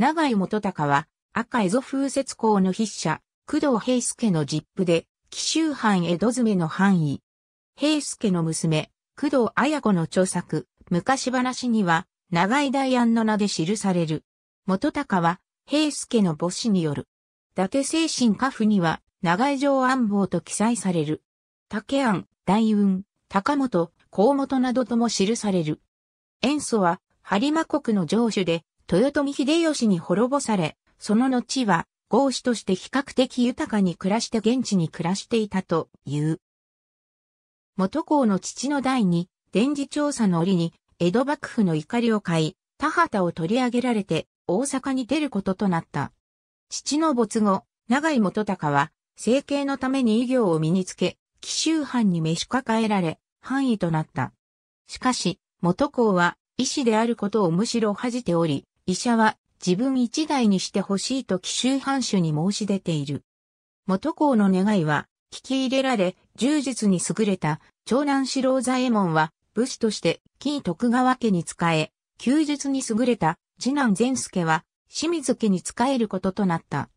長井元隆は、赤蝦夷風雪公の筆者、工藤平助の実父で、紀州藩江戸詰めの範囲。平助の娘、工藤綾子の著作、昔話には、長井大安の名で記される。元隆は、平助の母子による。伊達精神家父には、長井城安房と記載される。竹安、大雲、高本、高本などとも記される。塩素は、播磨国の城主で、豊臣秀吉に滅ぼされ、その後は、豪子として比較的豊かに暮らして現地に暮らしていたという。元公の父の代に、電磁調査の折に、江戸幕府の怒りを買い、田畑を取り上げられて、大阪に出ることとなった。父の没後、長井元隆は、整形のために医業を身につけ、紀州藩に召し抱えられ、範囲となった。しかし、元公は、医師であることをむしろ恥じており、医者は自分一代にしてほしいと奇襲藩主に申し出ている。元公の願いは聞き入れられ、充術に優れた長男四郎左衛門は武士として金徳川家に仕え、休日に優れた次男善助は清水家に仕えることとなった。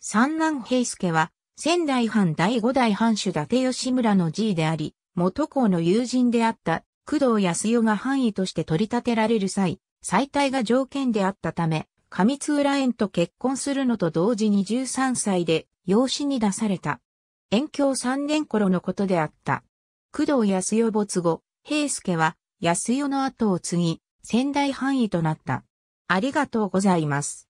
三男平助は仙台藩第五代藩主伊達吉村の爺であり、元公の友人であった工藤康代が範囲として取り立てられる際、再退が条件であったため、上津浦園と結婚するのと同時に13歳で養子に出された。遠長3年頃のことであった。工藤康代没後、平助は康代の後を継ぎ、仙台範囲となった。ありがとうございます。